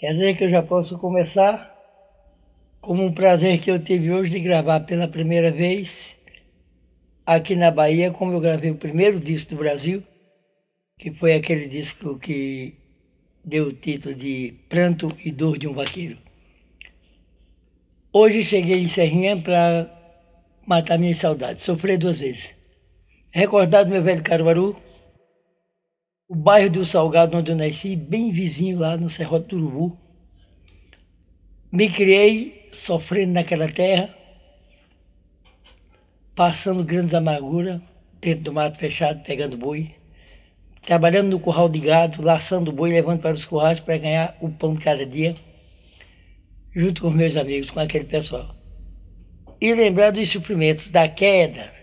Quer dizer que eu já posso começar como um prazer que eu tive hoje de gravar pela primeira vez aqui na Bahia, como eu gravei o primeiro disco do Brasil, que foi aquele disco que deu o título de Pranto e Dor de um Vaqueiro. Hoje cheguei em Serrinha para matar minha saudade. sofrer duas vezes. Recordado meu velho Caruaru, o bairro do Salgado, onde eu nasci, bem vizinho lá no Serrote do Urubu. Me criei sofrendo naquela terra, passando grandes amarguras, dentro do mato fechado, pegando boi, trabalhando no curral de gado, laçando boi, levando para os currais para ganhar o pão de cada dia, junto com meus amigos, com aquele pessoal. E lembrar dos sofrimentos, da queda,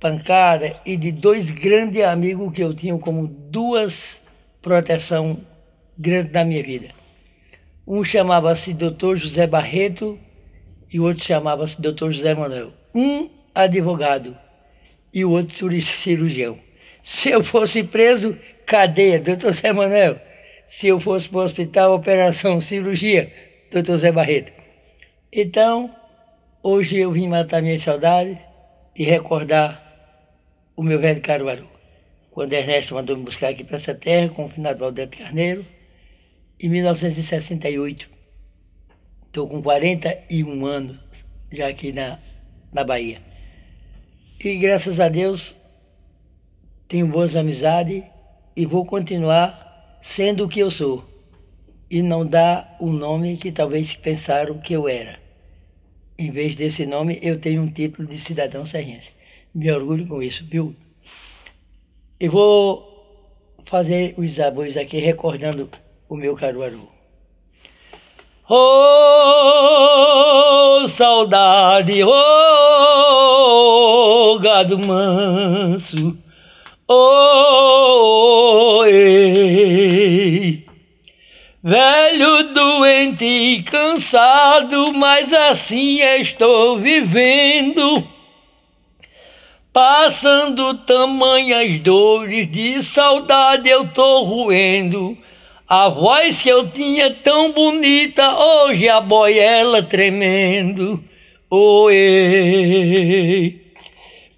pancada e de dois grandes amigos que eu tinha como duas proteção grande da minha vida. Um chamava-se Dr. José Barreto e o outro chamava-se Dr. José Manuel. Um advogado e o outro cirurgião. Se eu fosse preso, cadeia, Dr. José Manuel. Se eu fosse para o hospital, operação, cirurgia, Dr. José Barreto. Então, hoje eu vim matar minha saudade e recordar o meu velho Caruaru. Quando Ernesto mandou me buscar aqui para essa terra, com o finado Valdete Carneiro, em 1968. Estou com 41 anos já aqui na, na Bahia. E graças a Deus tenho boas amizades e vou continuar sendo o que eu sou. E não dar o nome que talvez pensaram que eu era. Em vez desse nome, eu tenho um título de cidadão serrense me orgulho com isso, viu? Eu vou fazer os abusos aqui recordando o meu Caruaru. Oh, saudade, oh, gado manso, oh, ei, velho, doente e cansado, mas assim estou vivendo Passando tamanhas dores de saudade eu tô roendo. A voz que eu tinha tão bonita, hoje a boiela tremendo. Oê!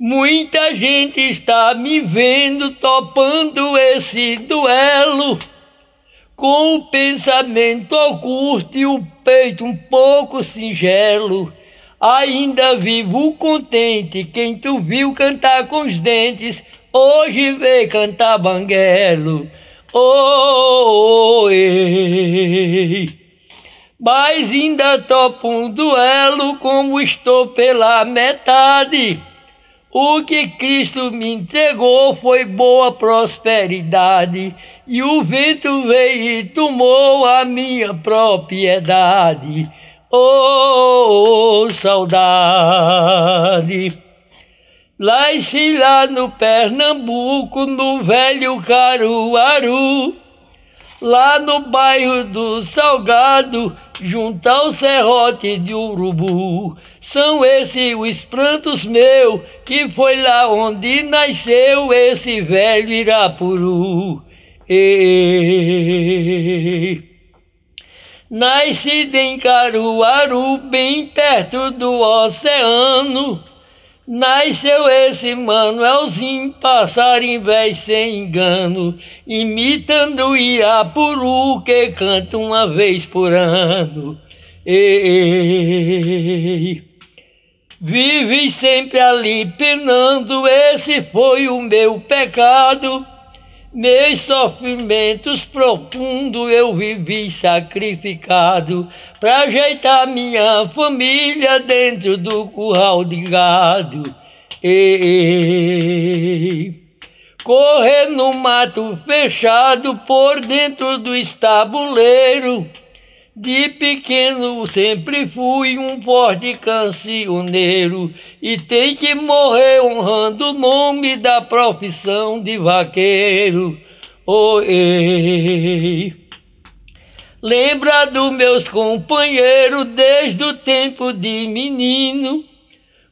Muita gente está me vendo topando esse duelo. Com o pensamento curto e o peito um pouco singelo. Ainda vivo contente, quem tu viu cantar com os dentes, hoje vê cantar banguelo. Oh, oh, ei. Mas ainda topo um duelo, como estou pela metade. O que Cristo me entregou foi boa prosperidade, e o vento veio e tomou a minha propriedade oh, saudade. Lá e se lá no Pernambuco, no velho Caruaru, lá no bairro do Salgado, junto ao serrote de Urubu. São esses os prantos meu, que foi lá onde nasceu esse velho Irapuru. Ei. Nascido em Caruaru, bem perto do oceano, nasceu esse Manuelzinho, passarinho véi sem engano, imitando o Iapuru que canta uma vez por ano. Ei, vive sempre ali penando, esse foi o meu pecado. Meus sofrimentos profundos eu vivi sacrificado para ajeitar minha família dentro do curral de gado. Ei, ei, correr no mato fechado por dentro do estabuleiro. De pequeno sempre fui um forte cancioneiro e tem que morrer honrando o nome da profissão de vaqueiro. Oh, Lembra dos meus companheiros desde o tempo de menino.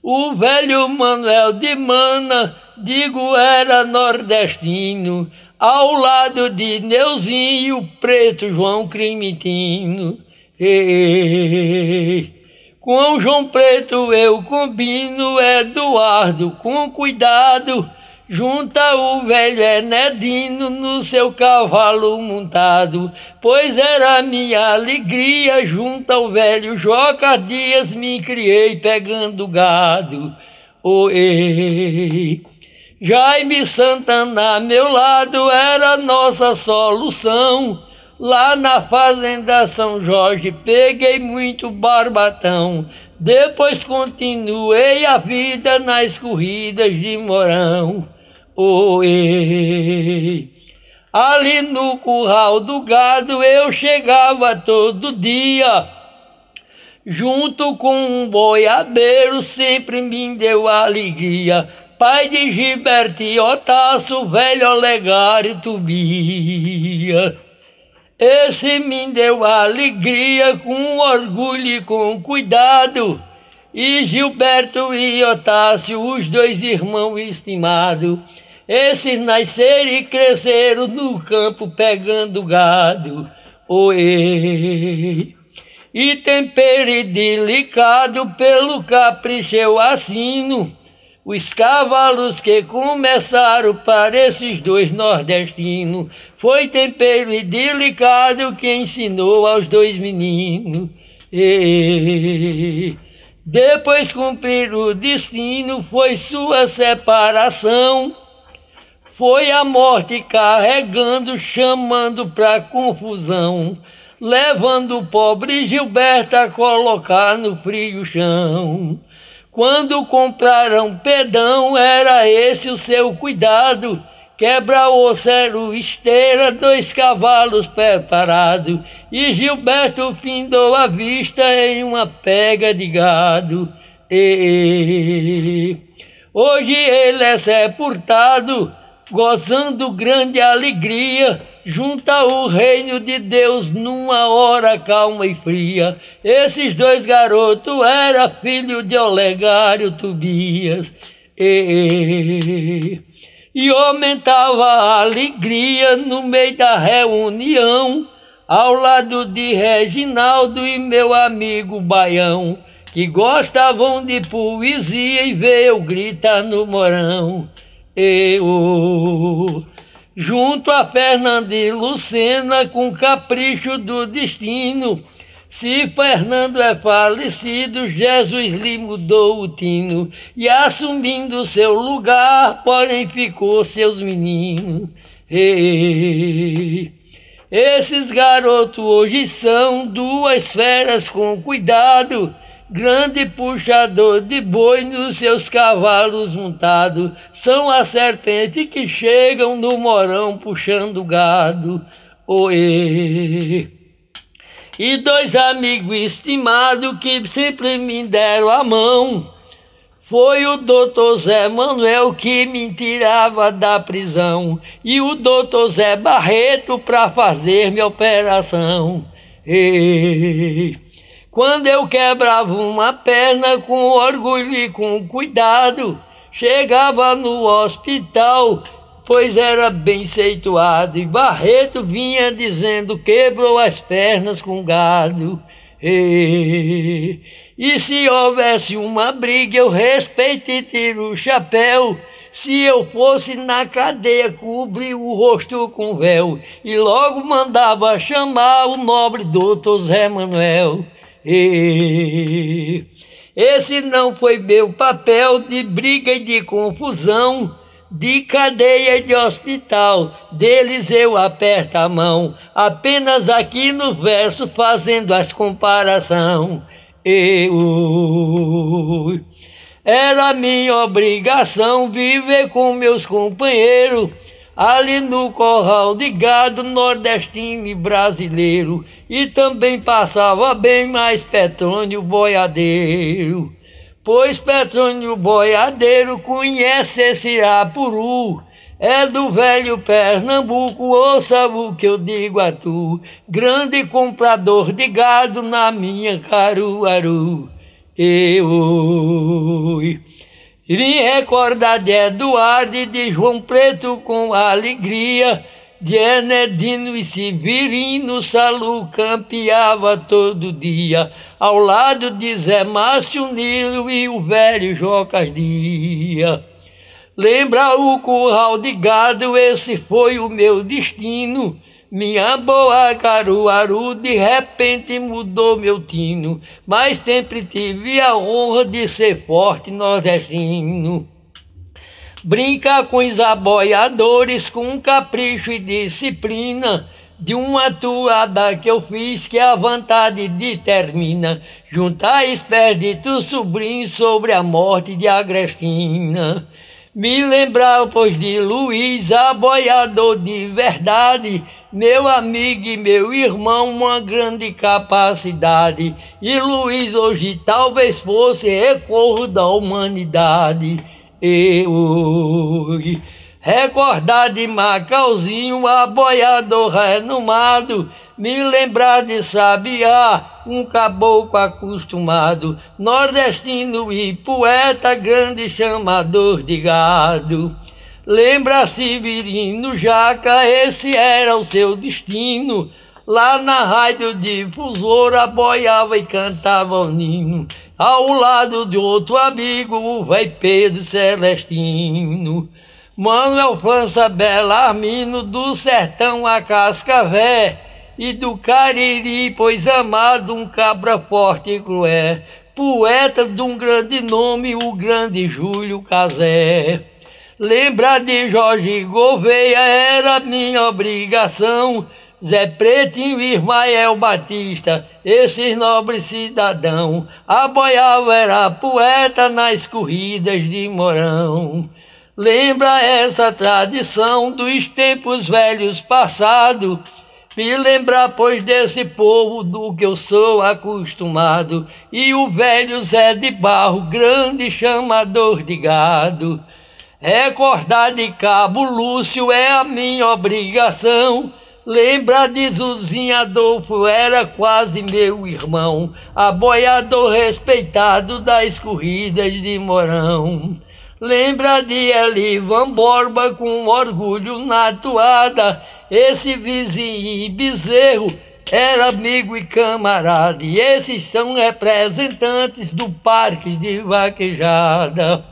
O velho Manuel de Mana, digo, era nordestino ao lado de Neuzinho Preto João Crimitino. Ei, com João Preto eu combino Eduardo com cuidado. Junta o velho Enedino no seu cavalo montado, pois era minha alegria. Junta o velho Joca Dias, me criei pegando gado. Oh, ei. Jaime Santana, meu lado era nossa solução. Lá na fazenda São Jorge peguei muito barbatão. Depois continuei a vida nas corridas de Morão. Oê. Ali no curral do gado eu chegava todo dia. Junto com um boiadeiro sempre me deu alegria pai de Gilberto e Otácio, velho Olegário Tubia. Esse me deu alegria com orgulho e com cuidado. E Gilberto e Otácio, os dois irmãos estimados, esses nasceram e cresceram no campo pegando gado. Oê! E tempero delicado pelo capricho eu assino os cavalos que começaram para esses dois nordestinos foi tempero e delicado que ensinou aos dois meninos. E, depois cumprir o destino foi sua separação. Foi a morte carregando, chamando para confusão, levando o pobre Gilberto a colocar no frio chão. Quando compraram pedão, era esse o seu cuidado. Quebra o ossero, esteira, dois cavalos preparado. E Gilberto findou a vista em uma pega de gado. E, hoje ele é sepultado, gozando grande alegria junta o reino de Deus numa hora calma e fria. Esses dois garotos era filho de Olegário Tobias. E, e, e aumentava a alegria no meio da reunião, ao lado de Reginaldo e meu amigo Baião, que gostavam de poesia e veio gritar no morão. Eu junto a Fernando e Lucena, com capricho do destino. Se Fernando é falecido, Jesus lhe mudou o tino, e assumindo seu lugar, porém ficou seus meninos. esses garotos hoje são duas feras com cuidado grande puxador de boi nos seus cavalos montado, são as serpentes que chegam do morão puxando gado. Oê! E dois amigos estimados que sempre me deram a mão. Foi o doutor Zé Manuel que me tirava da prisão e o doutor Zé Barreto para fazer minha operação. Ei. Quando eu quebrava uma perna com orgulho e com cuidado, chegava no hospital, pois era bem ceituado, e Barreto vinha dizendo: quebrou as pernas com gado. E, e se houvesse uma briga, eu respeito e tiro o chapéu. Se eu fosse na cadeia, cobri o rosto com véu e logo mandava chamar o nobre doutor Zé Manuel. E esse não foi meu papel de briga e de confusão, de cadeia de hospital, deles eu aperto a mão, apenas aqui no verso fazendo as comparação. Eu era minha obrigação viver com meus companheiros ali no corral de gado nordestino e brasileiro e também passava bem mais Petrônio Boiadeiro. Pois Petrônio Boiadeiro conhece esse apuru, é do velho Pernambuco, ouça o que eu digo a tu, grande comprador de gado na minha Caruaru. Eu me recordar de Eduardo e de João Preto com alegria, Dienedino e Severino Salu campeava todo dia, ao lado de Zé Márcio Nilo e o velho Jocas Dia. Lembra o curral de gado, esse foi o meu destino. Minha boa Caruaru de repente mudou meu tino, mas sempre tive a honra de ser forte nordestino. Brinca com os aboiadores com capricho e disciplina. De uma atuada que eu fiz que a vontade determina. Juntar esperdito sobrinho sobre a morte de Agrestina. Me lembrar, pois, de Luiz, aboiador de verdade, meu amigo e meu irmão, uma grande capacidade. E Luiz hoje talvez fosse recorro da humanidade eu. Recordar de Macauzinho, a boiador renomado, me lembrar de Sabiá, um caboclo acostumado, nordestino e poeta, grande chamador de gado. Lembra Severino Jaca, esse era o seu destino, Lá na rádio difusora boiava e cantava o ninho. ao lado de outro amigo, o velho Pedro Celestino. Manuel França Belarmino, do sertão a Cascavé, e do Cariri, pois amado, um cabra forte e cruel, poeta de um grande nome, o grande Júlio Casé. Lembrar de Jorge Gouveia era minha obrigação, Zé Pretinho e Ismael Batista, esses nobres cidadão, aboiava era poeta nas corridas de Morão. Lembra essa tradição dos tempos velhos passados, me lembra, pois, desse povo do que eu sou acostumado, e o velho Zé de Barro, grande chamador de gado. Recordar de Cabo Lúcio é a minha obrigação, Lembra de Zuzinho Adolfo, era quase meu irmão, aboiador respeitado das corridas de Morão. Lembra de Elivan Borba com orgulho na toada, esse vizinho bezerro era amigo e camarada, e esses são representantes do Parque de Vaquejada.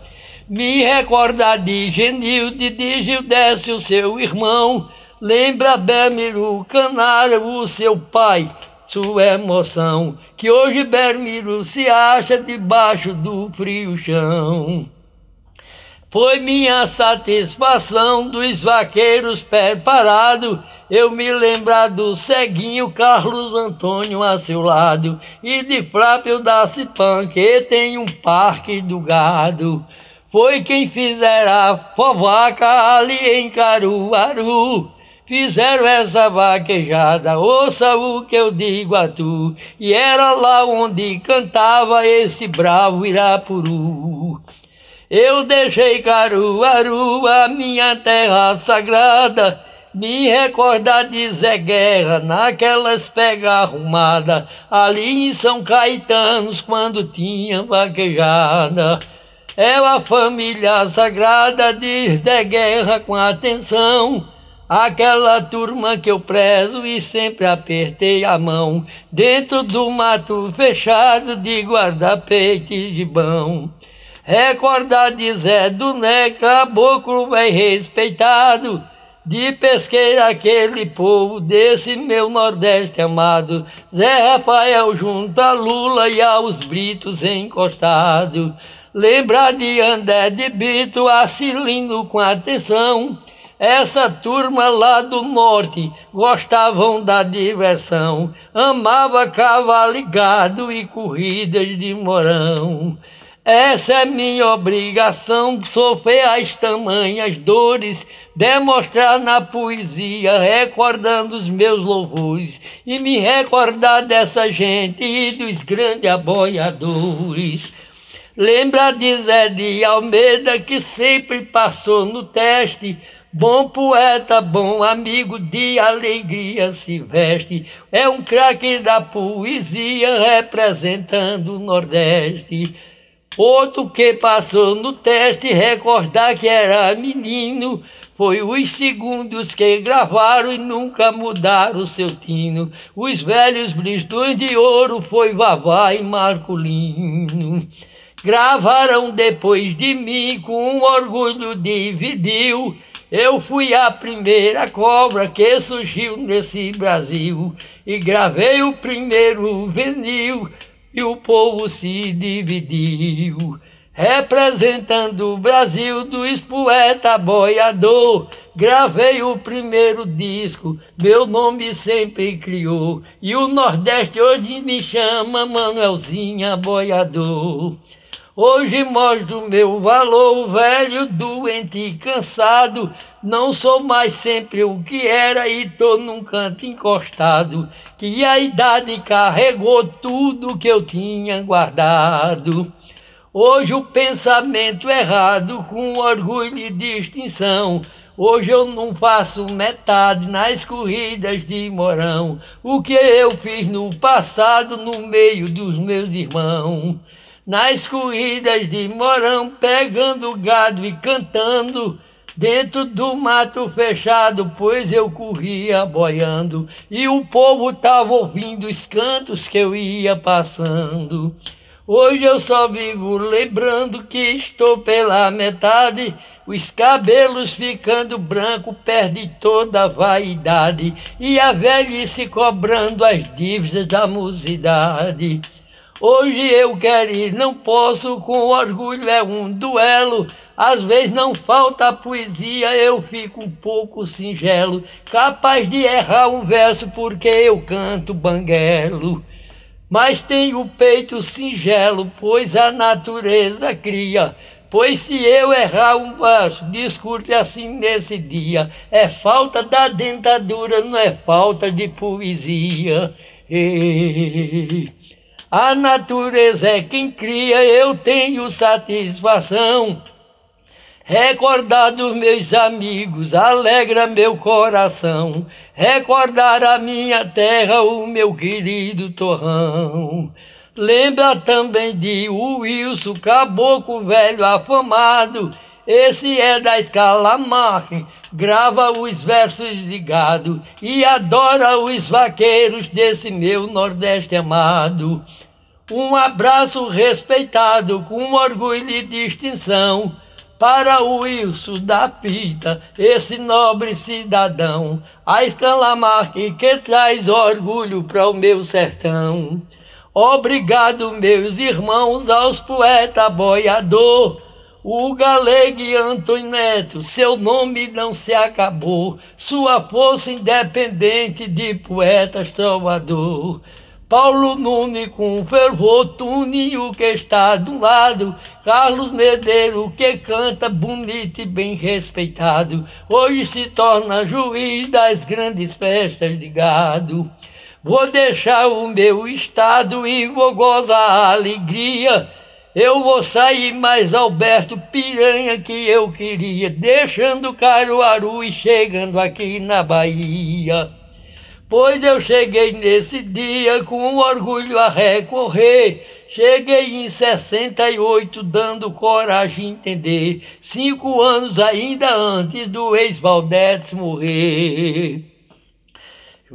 Me recorda de Genilde, de Gildécio, seu irmão, Lembra Belmiro Canário, o seu pai, sua emoção, que hoje Belmiro se acha debaixo do frio chão. Foi minha satisfação dos vaqueiros preparado, eu me lembrar do ceguinho Carlos Antônio a seu lado, e de Flávio da Cipan, que tem um parque do gado. Foi quem fizera fovaca ali em Caruaru. Fizeram essa vaquejada, ouça o que eu digo a tu. E era lá onde cantava esse bravo Irapuru. Eu deixei Caruaru, a minha terra sagrada, me recordar de Zé Guerra naquelas pega arrumada, ali em São Caetano, quando tinha vaquejada. É a família sagrada de Zé Guerra com atenção. Aquela turma que eu prezo e sempre apertei a mão, dentro do mato fechado de guarda-peito de bão. Recordar de Zé do Né, caboclo bem respeitado, de pesqueira aquele povo desse meu Nordeste amado, Zé Rafael junto a Lula e aos britos encostado. Lembrar de André de Bito, a Cilino com atenção, essa turma lá do norte gostavam da diversão, amava gado e corridas de morão. Essa é minha obrigação, sofrer as tamanhas dores, demonstrar na poesia, recordando os meus louvores, e me recordar dessa gente e dos grandes aboiadores. Lembra de Zé de Almeida que sempre passou no teste, Bom poeta, bom amigo de alegria se veste, é um craque da poesia representando o Nordeste. Outro que passou no teste, recordar que era menino, foi os segundos que gravaram e nunca mudaram seu tino. Os velhos bristões de ouro foi Vavá e Marculino. Gravaram depois de mim com orgulho dividiu. Eu fui a primeira cobra que surgiu nesse Brasil e gravei o primeiro vinil e o povo se dividiu. Representando o Brasil do poeta boiador, gravei o primeiro disco, meu nome sempre criou, e o Nordeste hoje me chama Manuelzinha Boiador. Hoje mostro o meu valor, velho, doente e cansado. Não sou mais sempre o que era e tô num canto encostado. Que a idade carregou tudo que eu tinha guardado. Hoje o pensamento errado, com orgulho e distinção. Hoje eu não faço metade nas corridas de morão. O que eu fiz no passado, no meio dos meus irmãos nas corridas de morão, pegando gado e cantando. Dentro do mato fechado, pois eu corria boiando, e o povo tava ouvindo os cantos que eu ia passando. Hoje eu só vivo lembrando que estou pela metade, os cabelos ficando branco, perde toda a vaidade, e a velhice cobrando as dívidas da mocidade. Hoje eu quero ir, não posso, com orgulho é um duelo. Às vezes não falta poesia, eu fico um pouco singelo, capaz de errar um verso porque eu canto banguelo. Mas tenho o peito singelo, pois a natureza cria. Pois se eu errar um verso, discute assim nesse dia. É falta da dentadura, não é falta de poesia. Ei. A natureza é quem cria, eu tenho satisfação. Recordar dos meus amigos alegra meu coração. Recordar a minha terra, o meu querido torrão. Lembra também de Wilson, caboclo velho afamado. Esse é da escala Marque, grava os versos de gado e adora os vaqueiros desse meu Nordeste amado. Um abraço respeitado com orgulho e distinção para o Wilson da Pita, esse nobre cidadão, a Escalamarque que traz orgulho para o meu sertão. Obrigado, meus irmãos, aos poeta boiador o Galego Antônio Neto, seu nome não se acabou, sua força independente de poetas trovador. Paulo Nunes com fervor tune o que está do lado, Carlos Medeiro que canta bonito e bem respeitado, hoje se torna juiz das grandes festas de gado. Vou deixar o meu estado e vou gozar a alegria eu vou sair, mais Alberto Piranha que eu queria, deixando Caruaru e chegando aqui na Bahia. Pois eu cheguei nesse dia com orgulho a recorrer, cheguei em 68 dando coragem a entender, cinco anos ainda antes do ex-Valdez morrer.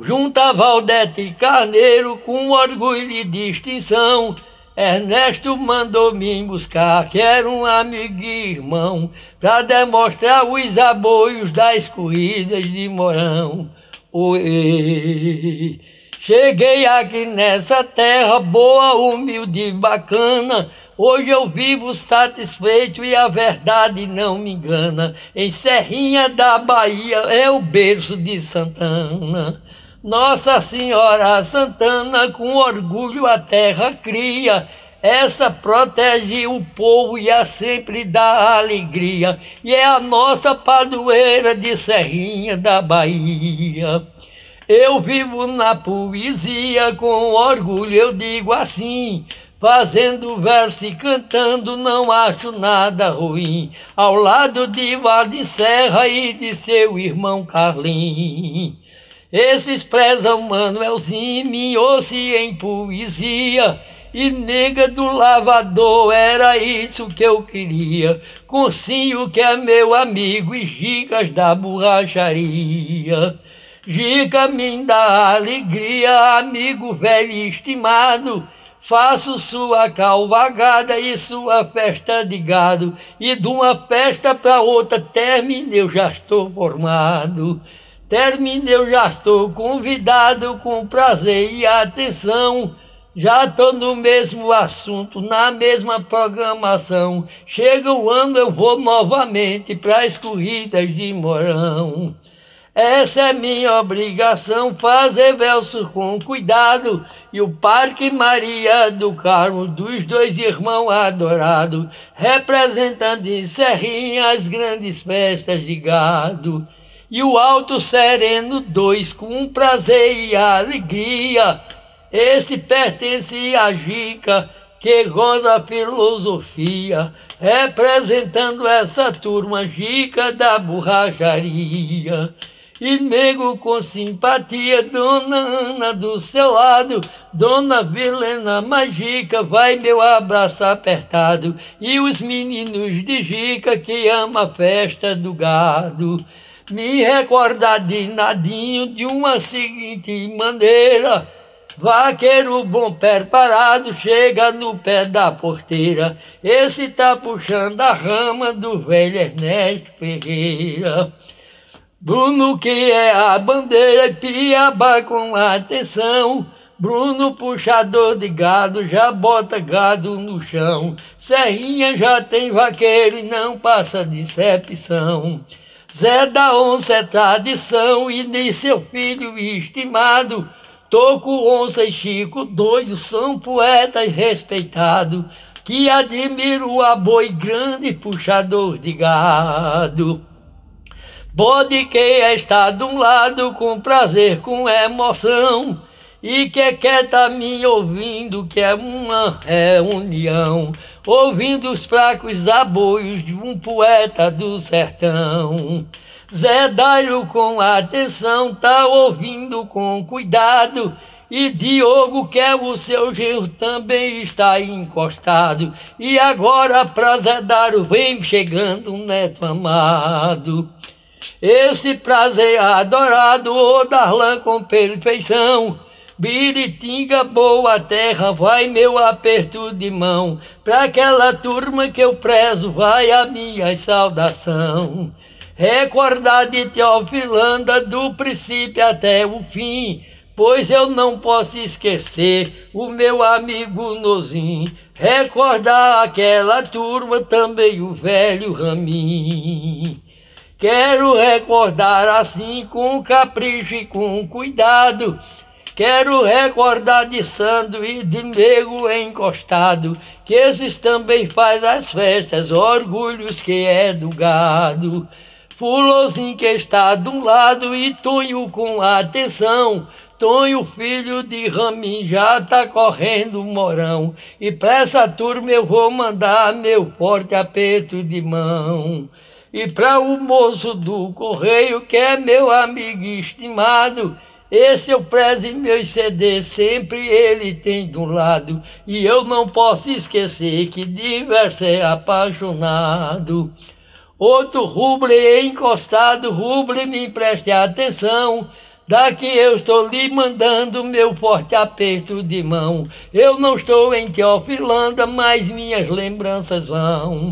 Junta Valdete Carneiro com orgulho e distinção, Ernesto mandou me buscar, que era um amigo e irmão, pra demonstrar os aboios das corridas de Morão. Cheguei aqui nessa terra boa, humilde e bacana. Hoje eu vivo satisfeito e a verdade não me engana. Em Serrinha da Bahia é o berço de Santana. Nossa Senhora Santana, com orgulho a terra cria, essa protege o povo e a sempre dá alegria, e é a nossa padroeira de Serrinha da Bahia. Eu vivo na poesia, com orgulho eu digo assim, fazendo verso e cantando, não acho nada ruim, ao lado de Valde Serra e de seu irmão Carlinhos. Esses prezam Manuelzinho, é ou-se em poesia. E nega do lavador, era isso que eu queria. Consinho que é meu amigo e gicas da borracharia. Gica me dá alegria, amigo velho e estimado. Faço sua calvagada e sua festa de gado. E de uma festa para outra termine, eu já estou formado. Termine, eu já estou convidado com prazer e atenção. Já estou no mesmo assunto, na mesma programação. Chega o ano, eu vou novamente para as corridas de Morão. Essa é minha obrigação, fazer versos com cuidado. E o Parque Maria do Carmo, dos dois irmãos adorados, representando em Serrinha as grandes festas de gado e o alto sereno dois com prazer e alegria. Esse pertence à Gica, que goza a filosofia, representando essa turma Gica da borracharia. E nego com simpatia, dona Ana do seu lado, dona Vilena Magica, vai meu abraço apertado. E os meninos de Gica que ama a festa do gado me recordar de nadinho de uma seguinte maneira. Vaqueiro bom preparado chega no pé da porteira. Esse tá puxando a rama do velho Ernesto Ferreira. Bruno que é a bandeira e piaba com atenção. Bruno puxador de gado já bota gado no chão. Serrinha já tem vaqueiro e não passa decepção. Zé da Onça é tradição e nem seu filho estimado. Toco Onça e Chico doido são poetas respeitados, que admiro a boi grande puxador de gado. Bode que está de um lado com prazer, com emoção, e que é quer tá me ouvindo, que é uma reunião ouvindo os fracos aboios de um poeta do sertão. Zé Dário com atenção tá ouvindo com cuidado. E Diogo, que é o seu genro, também está encostado. E agora pra Zé Dário vem chegando um neto amado. Esse prazer adorado, o Darlan com perfeição. Biritinga, boa terra, vai meu aperto de mão. Pra aquela turma que eu prezo, vai a minha saudação. Recordar de Teofilanda do princípio até o fim, pois eu não posso esquecer o meu amigo Nozim. Recordar aquela turma, também o velho Ramin. Quero recordar assim, com capricho e com cuidado Quero recordar de Sandro e de Nego encostado, que esses também faz as festas, orgulhos que é do gado. Fulozinho que está de um lado e Tonho com atenção. Tonho, filho de Ramin, já tá correndo morão. E pra essa turma eu vou mandar meu forte aperto de mão. E pra o moço do correio, que é meu amigo estimado, esse eu prezo em meus CD, sempre ele tem de um lado. E eu não posso esquecer que diverso é apaixonado. Outro ruble encostado, ruble me preste atenção. Daqui eu estou lhe mandando meu forte aperto de mão. Eu não estou em Teofilanda, mas minhas lembranças vão.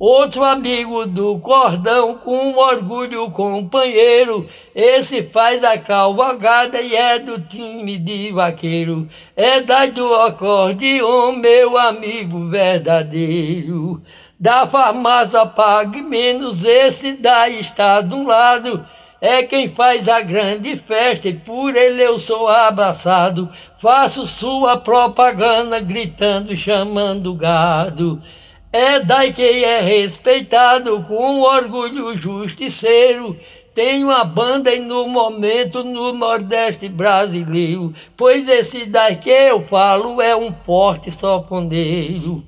Outro amigo do cordão, com orgulho companheiro, esse faz a calvagada e é do time de vaqueiro. É da do acordeon, meu amigo verdadeiro. Da farmácia pague menos, esse da está do lado é quem faz a grande festa e por ele eu sou abraçado. Faço sua propaganda gritando, chamando gado. É daí que é respeitado com orgulho justiceiro. Tem uma banda e no momento no Nordeste brasileiro, pois esse daí que eu falo é um forte sofondeiro.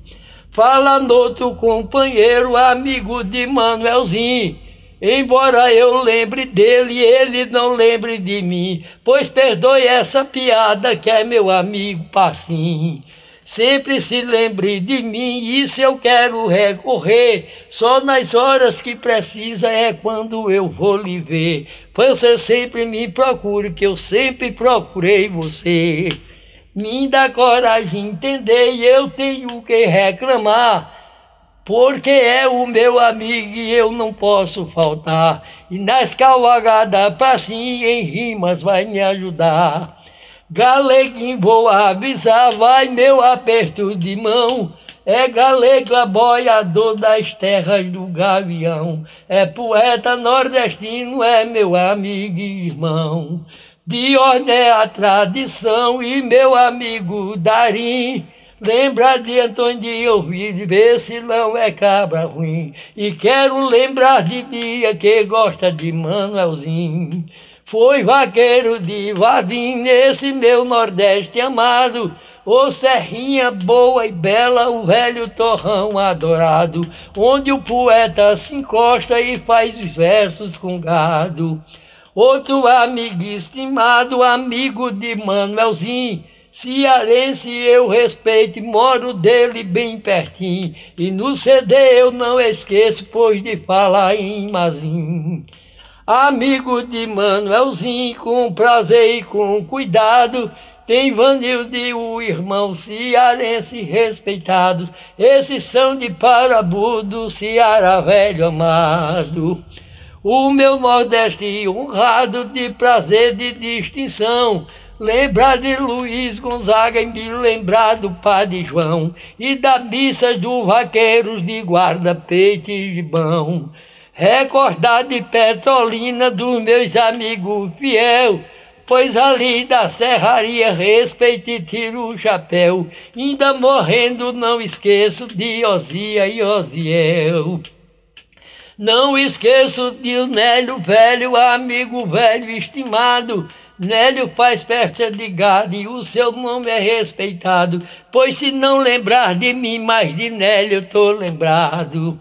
Fala noutro companheiro, amigo de Manuelzinho. Embora eu lembre dele, ele não lembre de mim, pois perdoe essa piada que é meu amigo Passim. Sempre se lembre de mim, isso eu quero recorrer. Só nas horas que precisa é quando eu vou lhe ver. Você sempre me procure, que eu sempre procurei você. Me dá coragem entender, eu tenho que reclamar porque é o meu amigo e eu não posso faltar. E nas calagadas pra sim, em rimas vai me ajudar. Galeguinho vou avisar, vai meu aperto de mão. É galego, boiador das terras do gavião, é poeta nordestino, é meu amigo e irmão. De onde é a tradição e meu amigo Darim. Lembra de Antônio de Ouvir, ver se não é cabra ruim. E quero lembrar de Bia que gosta de Manuelzinho. Foi vaqueiro de Vadim nesse meu Nordeste amado. Ô serrinha boa e bela, o velho torrão adorado, onde o poeta se encosta e faz os versos com gado. Outro amigo estimado, amigo de Manuelzinho, cearense eu respeito, moro dele bem pertinho, e no CD eu não esqueço, pois de falar em Mazim. Amigo de Manuelzinho, com prazer e com cuidado, tem Vanilde, o irmão cearense respeitados. Esses são de Parabudo, Ceará velho amado. O meu Nordeste honrado de prazer, de distinção. Lembrar de Luiz Gonzaga e me lembrar do Padre João e da missa do Vaqueiros de Guarda Peitibão. Recordar de Petrolina dos meus amigos fiel, pois ali da serraria respeito e tiro o chapéu. Ainda morrendo não esqueço de Osia e Osiel. Não esqueço de o Nélio velho, amigo velho estimado. Nélio faz festa de gado e o seu nome é respeitado, pois se não lembrar de mim mais de Nélio eu tô lembrado.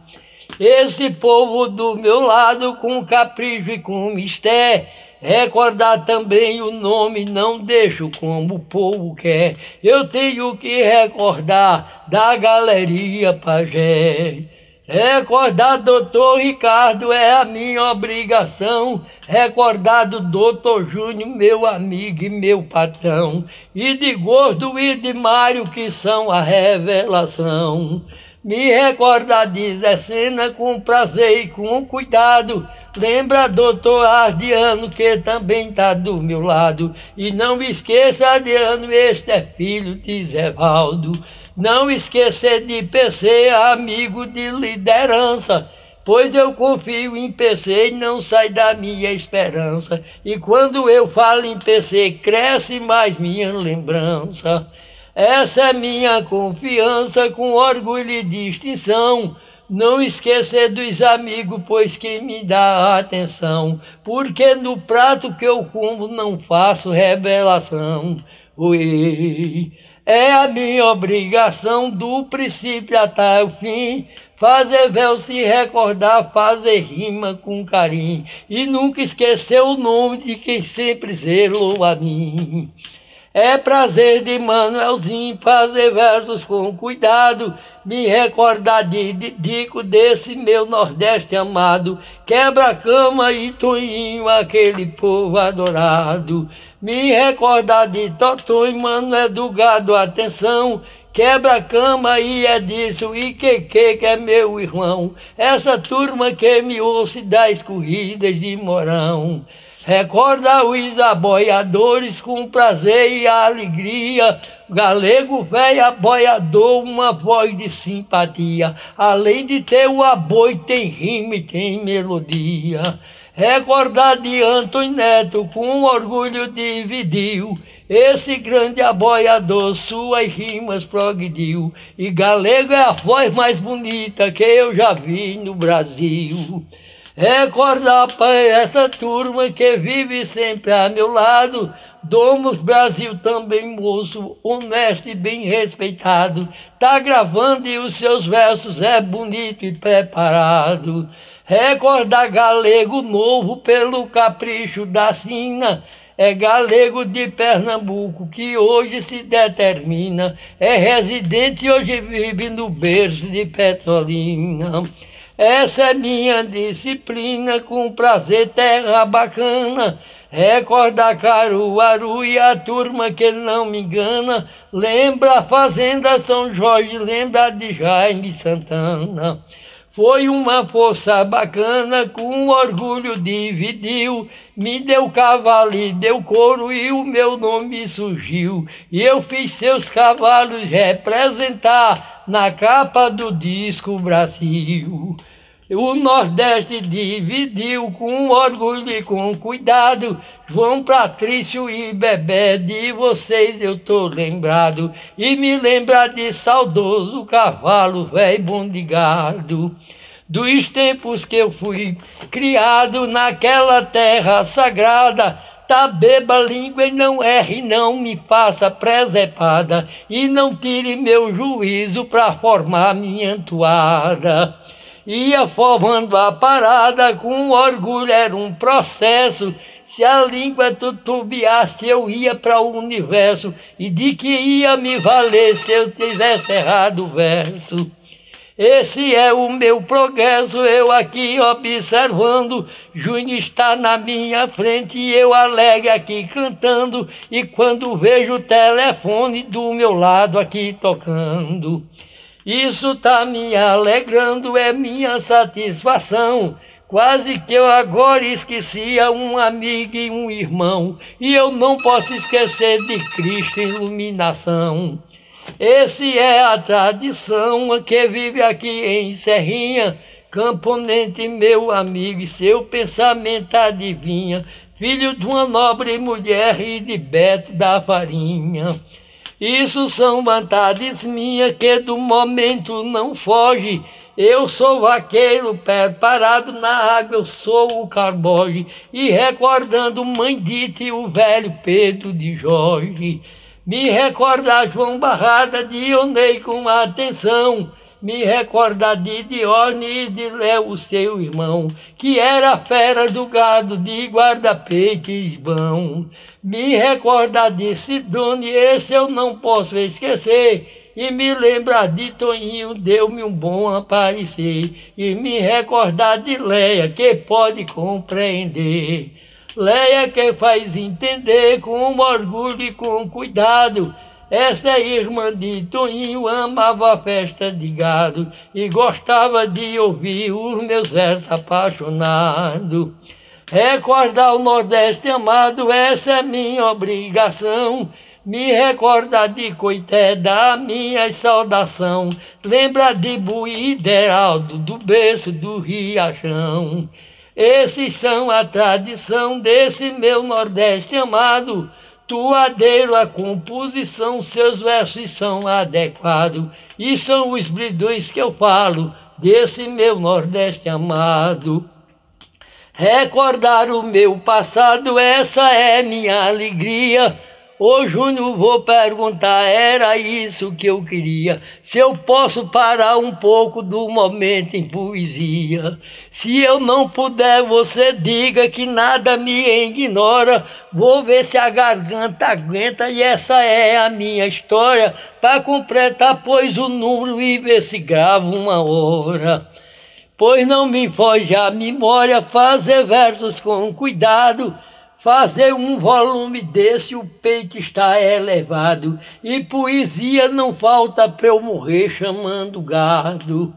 Esse povo do meu lado com capricho e com mistério. Recordar também o nome não deixo como o povo quer. Eu tenho que recordar da galeria pajé. Recordar doutor Ricardo é a minha obrigação. Recordar do doutor Júnior, meu amigo e meu patrão. E de Gordo e de Mário que são a revelação. Me recorda diz é cena com prazer e com cuidado. Lembra, doutor Ardiano, que também tá do meu lado. E não esqueça, Ardiano, este é filho de Zé Valdo. Não esquecer de PC, amigo de liderança. Pois eu confio em PC e não sai da minha esperança. E quando eu falo em PC, cresce mais minha lembrança. Essa é minha confiança com orgulho e distinção. Não esquecer dos amigos, pois quem me dá atenção. Porque no prato que eu como não faço revelação. Ui. É a minha obrigação do princípio até o fim. Fazer véu se recordar, fazer rima com carinho. E nunca esquecer o nome de quem sempre zelou a mim. É prazer de Manuelzinho fazer versos com cuidado, me recordar de dico desse meu Nordeste amado, quebra-cama e Toninho, aquele povo adorado. Me recordar de Totó e Manuel do Gado, atenção, quebra-cama e é disso, e que que que é meu irmão, essa turma que me ouça das corridas de Morão. Recorda os aboiadores com prazer e alegria, galego velho aboiador, uma voz de simpatia. Além de ter o aboi, tem rima e tem melodia. Recordar de Antônio Neto com orgulho dividiu. Esse grande aboiador suas rimas progrediu. E galego é a voz mais bonita que eu já vi no Brasil. Recordar para essa turma que vive sempre a meu lado. Domos Brasil também moço, honesto e bem respeitado. Tá gravando e os seus versos é bonito e preparado. Recordar galego novo pelo capricho da sina. É galego de Pernambuco que hoje se determina. É residente e hoje vive no berço de Petrolina. Essa é minha disciplina, com prazer, terra bacana. Recorda Caruaru e a turma que não me engana. Lembra a Fazenda São Jorge, lembra de Jaime Santana. Foi uma força bacana, com orgulho dividiu. Me deu cavalo deu couro e o meu nome surgiu. E eu fiz seus cavalos representar na capa do disco Brasil. O Nordeste dividiu com orgulho e com cuidado. João Patrício e Bebé, de vocês eu tô lembrado. E me lembra de saudoso cavalo velho bondigado. Dos tempos que eu fui criado naquela terra sagrada. Tá beba a língua e não erre, não me faça presepada. E não tire meu juízo pra formar minha toada ia formando a parada com orgulho, era um processo. Se a língua tutubiasse, eu ia para o universo, e de que ia me valer se eu tivesse errado o verso? Esse é o meu progresso, eu aqui observando. Junho está na minha frente e eu alegre aqui cantando. E quando vejo o telefone do meu lado aqui tocando. Isso tá me alegrando, é minha satisfação. Quase que eu agora esquecia um amigo e um irmão, e eu não posso esquecer de Cristo iluminação. Esse é a tradição que vive aqui em Serrinha, camponente meu amigo, e seu pensamento adivinha, filho de uma nobre mulher e de Beto da Farinha. Isso são vantagens minhas que do momento não foge. Eu sou vaqueiro, preparado na água, eu sou o Carboge. E recordando mãe Dita e o velho Pedro de Jorge. Me recordar João Barrada de Onei com atenção me recordar de Dione e de Léo, seu irmão, que era fera do gado de guarda-peito e Me recordar de Sidone, esse eu não posso esquecer, e me lembrar de Toninho deu-me um bom aparecer e me recordar de Leia que pode compreender. Leia que faz entender com orgulho e com cuidado essa é irmã de Toninho amava a festa de gado e gostava de ouvir os meus versos apaixonados. Recordar o Nordeste amado, essa é minha obrigação. Me recordar de Coité, da minha saudação. Lembra de Buí Deraldo, do berço do Riachão. Esses são a tradição desse meu Nordeste amado tua a composição, seus versos são adequados, e são os brilhões que eu falo desse meu Nordeste amado. Recordar o meu passado, essa é minha alegria. Ô Júnior, vou perguntar, era isso que eu queria. Se eu posso parar um pouco do momento em poesia. Se eu não puder, você diga que nada me ignora. Vou ver se a garganta aguenta e essa é a minha história. Para completar, pois o número e ver se gravo uma hora pois não me foge a memória fazer versos com cuidado. Fazer um volume desse, o peito está elevado, e poesia não falta pra eu morrer chamando gado.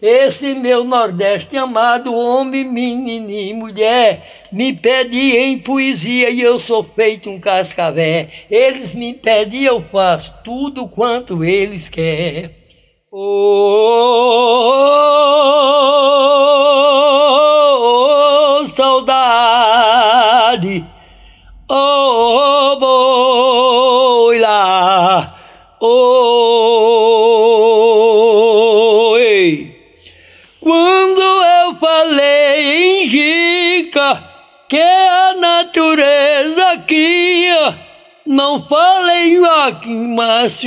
Esse meu Nordeste amado, homem, menino e mulher, me pede em poesia e eu sou feito um cascavé. Eles me pedem e eu faço tudo quanto eles querem. Oh, oh, oh, oh saudade! cidade. Oh, boi lá, oh, ei. Quando eu falei em gica que a natureza cria, não falei Joaquim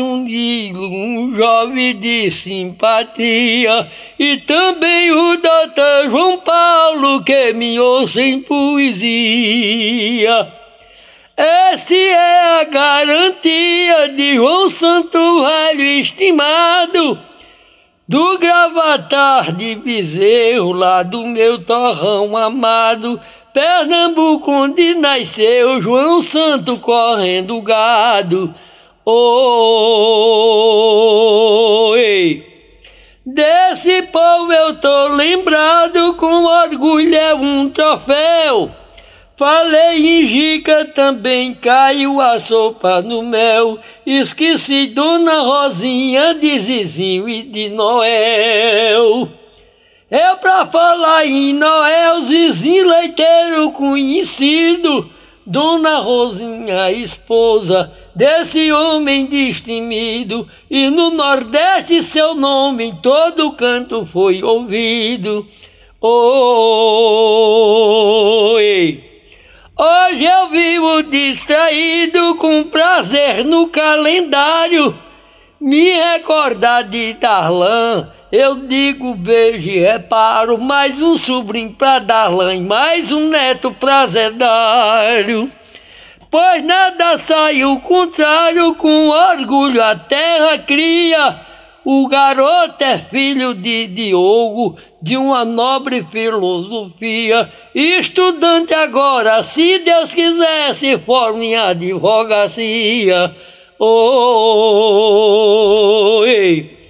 um Nilo, um jovem de simpatia, e também o doutor João Paulo, que me ouça em poesia. Essa é a garantia de João Santo Velho estimado, do gravatar de bezerro lá do meu torrão amado, Pernambuco onde nasceu João Santo correndo gado. Oi. Oh, Desse povo eu tô lembrado, com orgulho é um troféu. Falei em Jica também, caiu a sopa no mel. Esqueci Dona Rosinha de Zizinho e de Noel. Eu é pra falar em Noel, Zizinho leiteiro conhecido, Dona Rosinha, esposa desse homem destemido, e no Nordeste seu nome em todo canto foi ouvido. Oi! Hoje eu vivo distraído com prazer no calendário, me recordar de Darlan eu digo beijo e reparo, mais um sobrinho pra Darlan, mais um neto pra Zedário. Pois nada sai o contrário, com orgulho a terra cria. O garoto é filho de Diogo, de uma nobre filosofia. Estudante agora, se Deus quiser, se forma em advogacia. Oh, oh, oh, oh, oh, oh, oh, oh, oh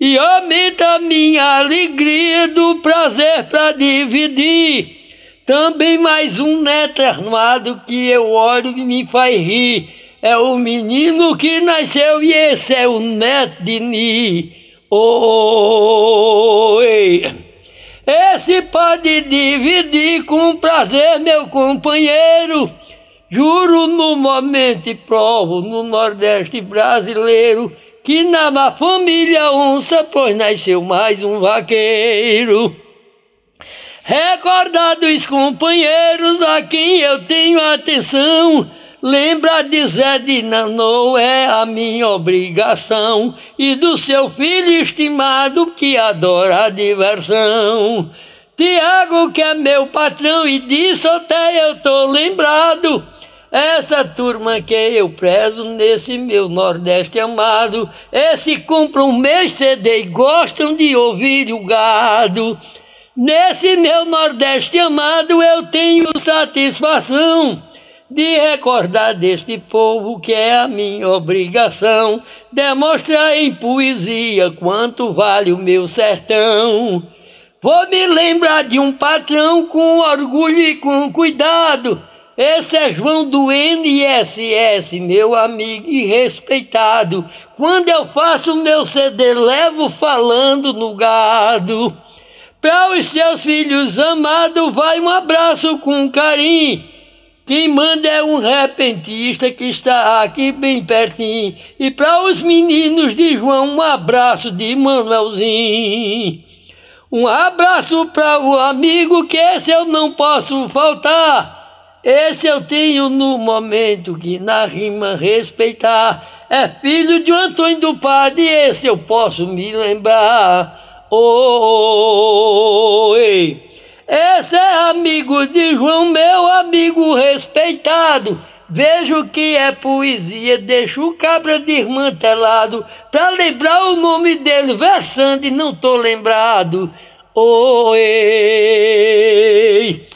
e aumenta minha alegria do prazer para dividir. Também mais um neto armado que eu olho e me faz rir. É o menino que nasceu e esse é o neto de Ni. Oi. Esse pode dividir com prazer, meu companheiro. Juro no momento e provo no Nordeste brasileiro que na má família onça, pois nasceu mais um vaqueiro. Recordados companheiros a quem eu tenho atenção, lembra de Zé de Nanou é a minha obrigação, e do seu filho estimado que adora a diversão. Tiago, que é meu patrão, e disso até eu tô lembrado. Essa turma que eu prezo nesse meu Nordeste amado, esse compram mês CD e gostam de ouvir o gado. Nesse meu Nordeste amado eu tenho satisfação de recordar deste povo que é a minha obrigação, demonstrar em poesia quanto vale o meu sertão. Vou me lembrar de um patrão com orgulho e com cuidado esse é João do NSS, meu amigo e respeitado. Quando eu faço meu CD, levo falando no gado. Para os seus filhos amados, vai um abraço com carinho. Quem manda é um repentista que está aqui bem pertinho. E para os meninos de João, um abraço de Manuelzinho. Um abraço para o amigo que esse eu não posso faltar. Esse eu tenho no momento que na rima respeitar. É filho de um Antônio do Padre, esse eu posso me lembrar. Oi! Oh, oh, oh, esse é amigo de João, meu amigo respeitado. Vejo que é poesia, deixo o cabra desmantelado pra lembrar o nome dele, versando e não tô lembrado. Oi!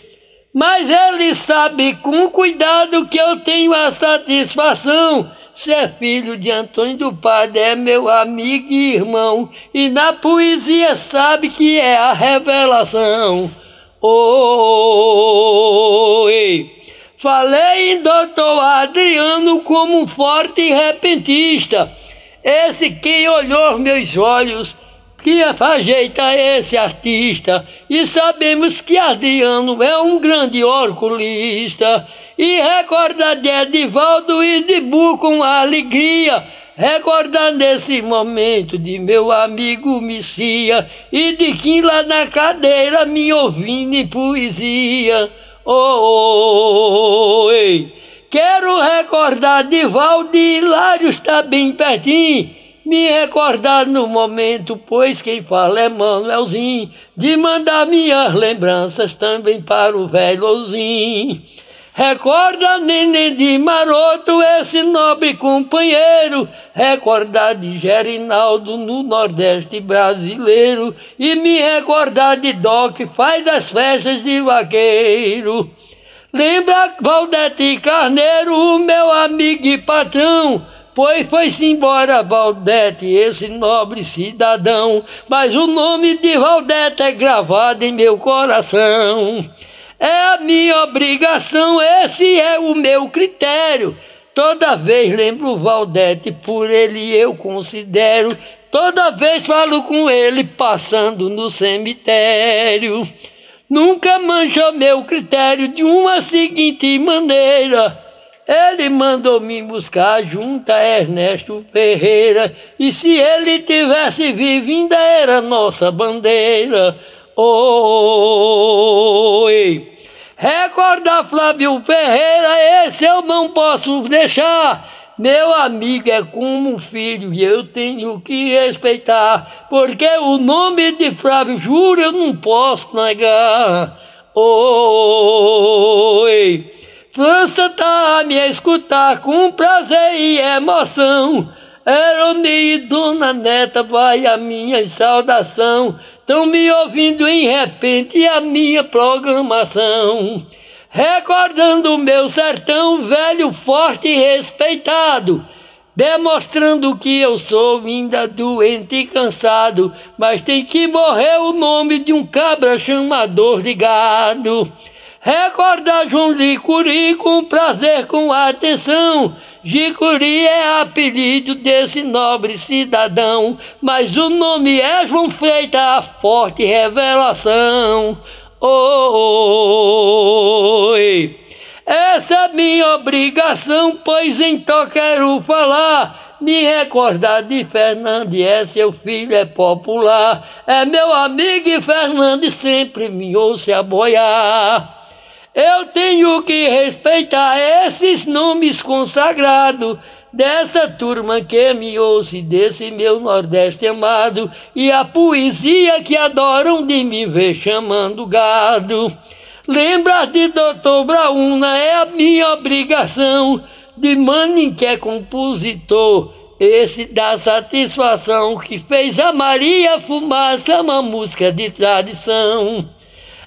Mas ele sabe com cuidado que eu tenho a satisfação ser é filho de Antônio do Padre, é meu amigo e irmão, e na poesia sabe que é a revelação. Oi! Falei em doutor Adriano como um forte repentista, esse que olhou meus olhos que ajeita esse artista e sabemos que Adriano é um grande orculista e recorda de Edivaldo e de Bu com alegria Recordar nesse momento de meu amigo Messias e de quem lá na cadeira me ouvindo em poesia oh, oh, oh, oh Quero recordar de Valdir está bem pertinho me recordar no momento, pois quem fala é Manuelzinho, de mandar minhas lembranças também para o velho Ouzinho. Recorda, neném de maroto, esse nobre companheiro, recordar de Gerinaldo no Nordeste brasileiro, e me recordar de Dó que faz as festas de vaqueiro. Lembra Valdete Carneiro, o meu amigo e patrão, Pois foi-se embora Valdete, esse nobre cidadão, mas o nome de Valdete é gravado em meu coração. É a minha obrigação, esse é o meu critério. Toda vez lembro Valdete, por ele eu considero. Toda vez falo com ele passando no cemitério. Nunca mancha meu critério de uma seguinte maneira. Ele mandou me buscar junto a Ernesto Ferreira, e se ele tivesse vivo, ainda era nossa bandeira. Oi! Recordar Flávio Ferreira, esse eu não posso deixar. Meu amigo é como um filho e eu tenho que respeitar, porque o nome de Flávio, juro, eu não posso negar. Oi! França tá a me escutar com prazer e emoção. Eroni, Dona Neta, vai a minha saudação. Tão me ouvindo em repente a minha programação. Recordando o meu sertão velho, forte e respeitado. Demonstrando que eu sou ainda doente e cansado, mas tem que morrer o nome de um cabra chamador de gado. Recordar João Licuri com prazer, com atenção. Jicuri é apelido desse nobre cidadão, mas o nome é João Freitas, a forte revelação. Oi, essa é minha obrigação, pois então quero falar. Me recordar de Fernandes, é seu filho, é popular. É meu amigo e Fernandes sempre me ouça a boiar. Eu tenho que respeitar esses nomes consagrados dessa turma que me ouve, desse meu Nordeste amado, e a poesia que adoram de me ver chamando gado. Lembrar de Doutor Brauna é a minha obrigação, de Manning que é compositor, esse dá satisfação que fez a Maria Fumaça uma música de tradição.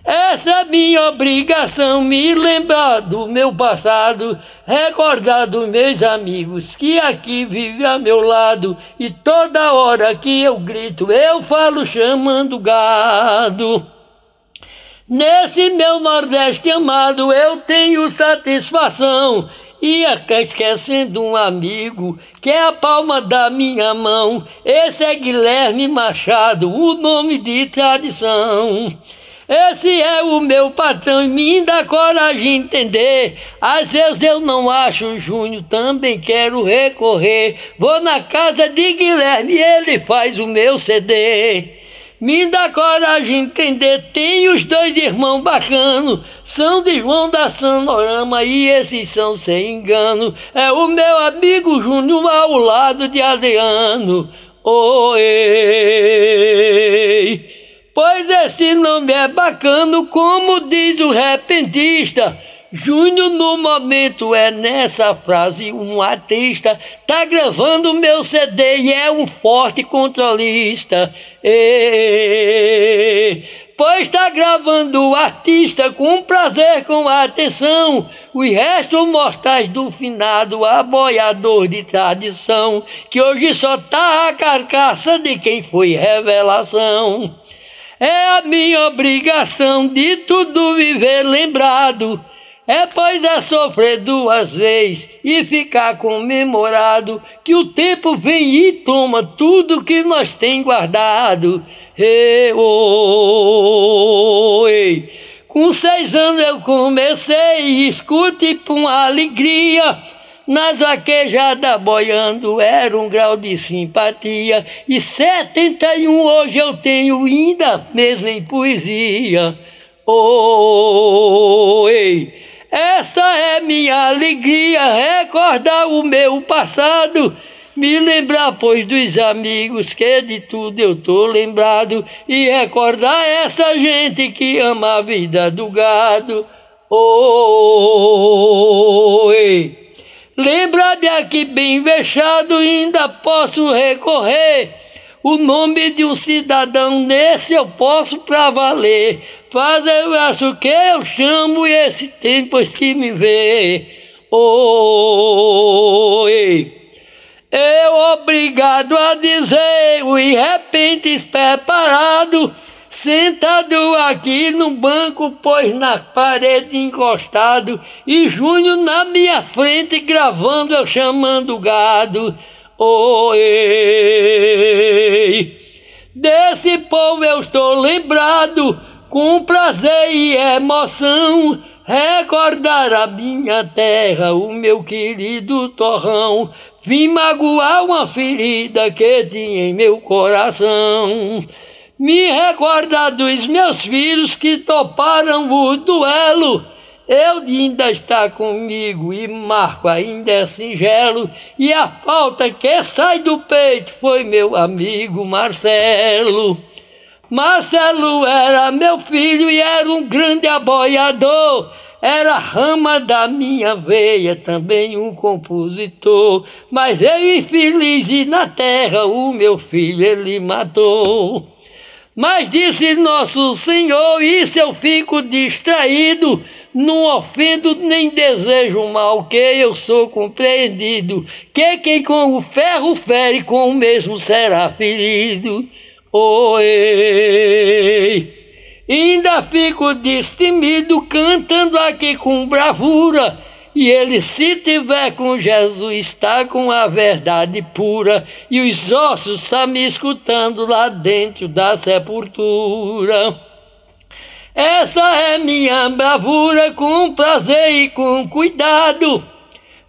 Essa é minha obrigação, me lembrar do meu passado, recordar dos meus amigos que aqui vivem a meu lado, e toda hora que eu grito, eu falo chamando gado. Nesse meu Nordeste amado, eu tenho satisfação e esquecendo um amigo que é a palma da minha mão. Esse é Guilherme Machado, o nome de tradição. Esse é o meu patrão e me dá coragem entender. Às vezes eu não acho o Júnior, também quero recorrer. Vou na casa de Guilherme, ele faz o meu CD. Me dá coragem entender, tem os dois irmãos bacanos, São de João da Sanorama e esses são sem engano. É o meu amigo Júnior ao lado de Adriano. Oi! Pois esse nome é bacana, como diz o repentista. Júnior no momento é nessa frase um artista tá gravando meu CD e é um forte controlista. E, pois tá gravando o artista com prazer, com atenção. Os restos mortais do finado aboiador de tradição que hoje só tá a carcaça de quem foi revelação. É a minha obrigação de tudo viver lembrado. É pois é sofrer duas vezes e ficar comemorado que o tempo vem e toma tudo que nós tem guardado. Ei, Com seis anos eu comecei, escute com alegria. Na zaquejada boiando era um grau de simpatia, e 71 hoje eu tenho ainda, mesmo em poesia. Oi, essa é minha alegria, recordar o meu passado, me lembrar, pois, dos amigos que de tudo eu tô lembrado, e recordar essa gente que ama a vida do gado. Oi lembra me aqui bem vexado, ainda posso recorrer. O nome de um cidadão nesse eu posso pra valer. Fazer eu acho que eu chamo e esse tempo que me vê. Oi. Eu obrigado a dizer, o de repente preparado sentado aqui no banco, pois na parede encostado, e Júnior na minha frente gravando eu chamando o gado. Oi, desse povo eu estou lembrado, com prazer e emoção, recordar a minha terra, o meu querido torrão. Vim magoar uma ferida que tinha em meu coração me recordar dos meus filhos que toparam o duelo. Eu ainda está comigo e Marco ainda é singelo, e a falta que sai do peito foi meu amigo Marcelo. Marcelo era meu filho e era um grande aboiador. Era rama da minha veia, também um compositor. Mas eu infeliz e na terra o meu filho ele matou. Mas disse nosso Senhor: Isso eu fico distraído, não ofendo nem desejo mal, que eu sou compreendido. Que quem com o ferro fere, com o mesmo será ferido. Oi! Ainda fico destemido, cantando aqui com bravura e ele, se tiver com Jesus, está com a verdade pura, e os ossos está me escutando lá dentro da sepultura. Essa é minha bravura, com prazer e com cuidado.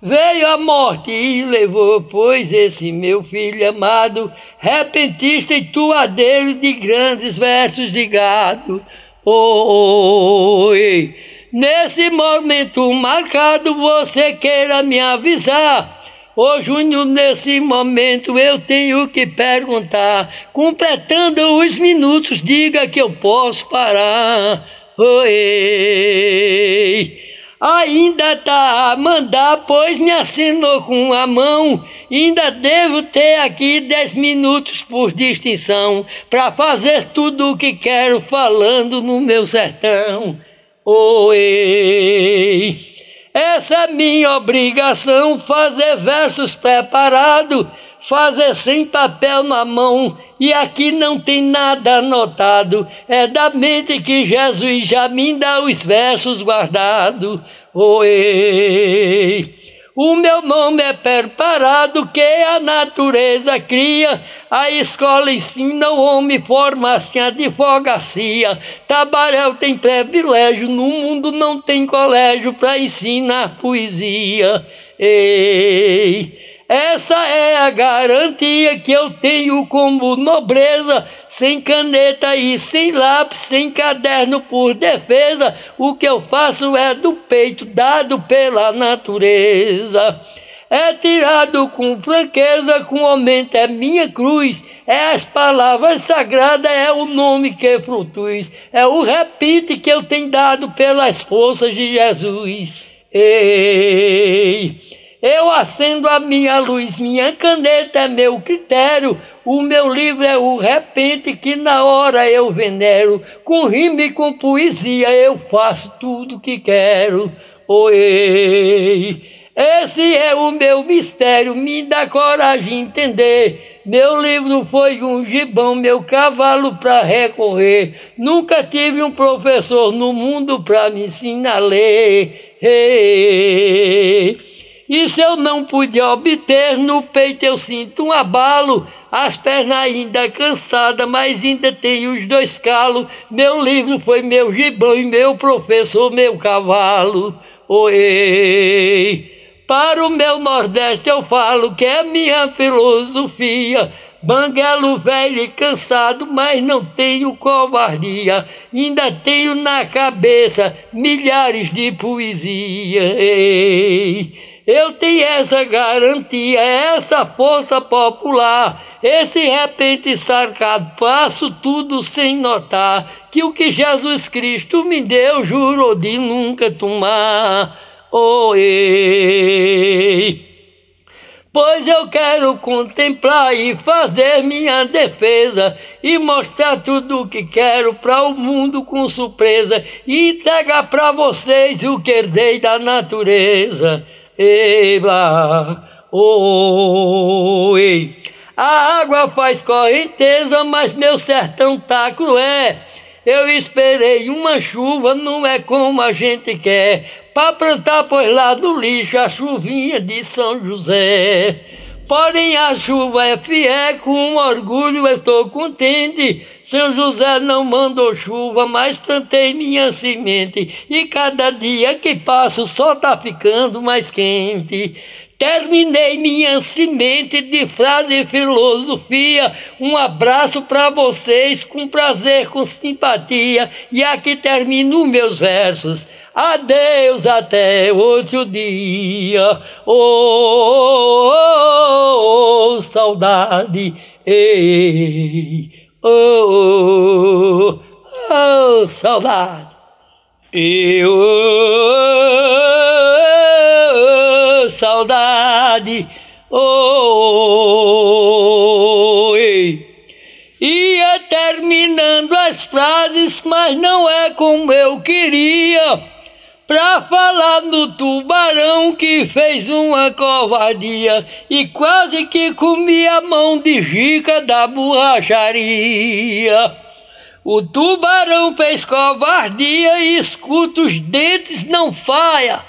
Veio a morte e levou, pois, esse meu filho amado, repentista e tuadeiro de grandes versos de gado. Oi! Oh, oh, oh, Nesse momento marcado, você queira me avisar. Ô Júnior, nesse momento eu tenho que perguntar. Completando os minutos, diga que eu posso parar. Oi. Ainda tá a mandar, pois me assinou com a mão. Ainda devo ter aqui dez minutos por distinção, para fazer tudo o que quero falando no meu sertão. Oh, ei. Essa é minha obrigação, fazer versos preparados, fazer sem papel na mão, e aqui não tem nada anotado. É da mente que Jesus já me dá os versos guardados. Oh, ei. O meu nome é preparado que a natureza cria, a escola ensina o homem, forma assim, a advogacia. Tabaréu tem privilégio, no mundo não tem colégio para ensinar poesia. Ei! Essa é a garantia que eu tenho como nobreza, sem caneta e sem lápis, sem caderno por defesa. O que eu faço é do peito dado pela natureza. É tirado com franqueza, com aumento é minha cruz. É as palavras sagradas, é o nome que frutuz. É o repite que eu tenho dado pelas forças de Jesus. Ei! Eu acendo a minha luz, minha caneta é meu critério. O meu livro é o repente que na hora eu venero. Com rima e com poesia eu faço tudo que quero. Oi, esse é o meu mistério, me dá coragem entender. Meu livro foi um gibão, meu cavalo para recorrer. Nunca tive um professor no mundo para me ensinar a ler. Ei, isso eu não pude obter, no peito eu sinto um abalo, as pernas ainda cansadas, mas ainda tenho os dois calos. Meu livro foi meu gibão e meu professor, meu cavalo. Oei! Para o meu Nordeste eu falo que é minha filosofia. Banguelo velho e cansado, mas não tenho covardia. Ainda tenho na cabeça milhares de poesias. Eu tenho essa garantia, essa força popular, esse repente sarcado. Faço tudo sem notar que o que Jesus Cristo me deu, juro de nunca tomar. Oh, ei. Pois eu quero contemplar e fazer minha defesa e mostrar tudo o que quero para o mundo com surpresa e entregar para vocês o que herdei da natureza. Eibla, oi. A água faz correnteza, mas meu sertão tá cruel. Eu esperei uma chuva, não é como a gente quer. Pra plantar, pois lá do lixo a chuvinha de São José. Porém, a chuva é fiel, com orgulho estou contente. Seu José não mandou chuva, mas plantei minha semente. E cada dia que passo, o sol tá ficando mais quente. Terminei minha semente de frase e filosofia. Um abraço para vocês, com prazer, com simpatia. E aqui termino meus versos. Adeus até outro dia. Oh, oh, oh, oh saudade. Ei, oh, oh, saudade saudade. oi! oh, Ia é terminando as frases, mas não é como eu queria. Pra falar no tubarão que fez uma covardia e quase que comia a mão de Jica da borracharia. O tubarão fez covardia e escuta os dentes não faia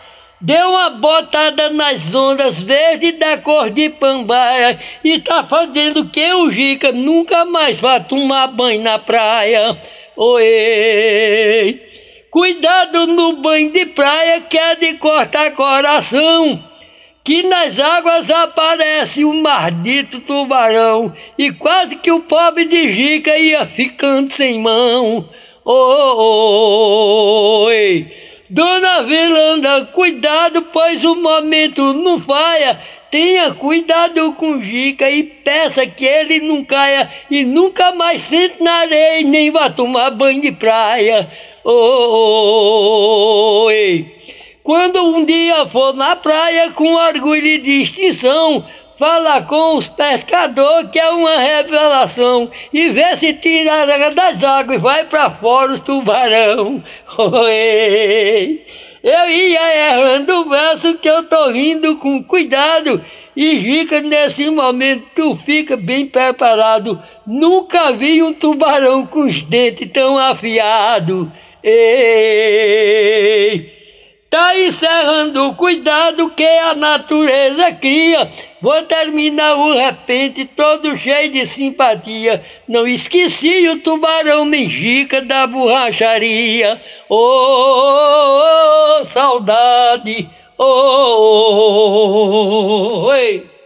deu uma botada nas ondas verde da cor de pambaia e tá fazendo que o Jica nunca mais vá tomar banho na praia. Oi! Cuidado no banho de praia que é de cortar coração, que nas águas aparece um maldito tubarão e quase que o pobre de Jica ia ficando sem mão. Oi! Dona Velanda, cuidado, pois o momento não falha. Tenha cuidado com Jica e peça que ele não caia e nunca mais sente na areia nem vá tomar banho de praia. Oh, oh, oh, oh ei. Quando um dia for na praia com orgulho e distinção, fala com os pescadores, que é uma revelação, e vê se tira das águas e vai para fora os tubarão. Oi. Eu ia errando o verso que eu tô rindo com cuidado. E fica nesse momento, tu fica bem preparado. Nunca vi um tubarão com os dentes tão afiados. Ei! Tá encerrando o cuidado que a natureza cria. Vou terminar o repente todo cheio de simpatia. Não esqueci o tubarão menjica da borracharia. Oh, oh, oh saudade. Oh, oh, oh, oh, oh, oh.